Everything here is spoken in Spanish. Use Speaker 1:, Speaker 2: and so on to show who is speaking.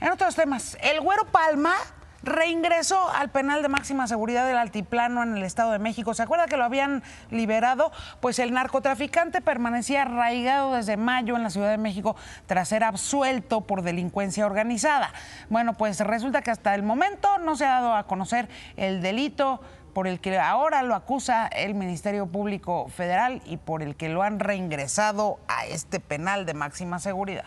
Speaker 1: En otros temas, el Güero Palma reingresó al penal de máxima seguridad del Altiplano en el Estado de México. ¿Se acuerda que lo habían liberado? Pues el narcotraficante permanecía arraigado desde mayo en la Ciudad de México tras ser absuelto por delincuencia organizada. Bueno, pues resulta que hasta el momento no se ha dado a conocer el delito por el que ahora lo acusa el Ministerio Público Federal y por el que lo han reingresado a este penal de máxima seguridad.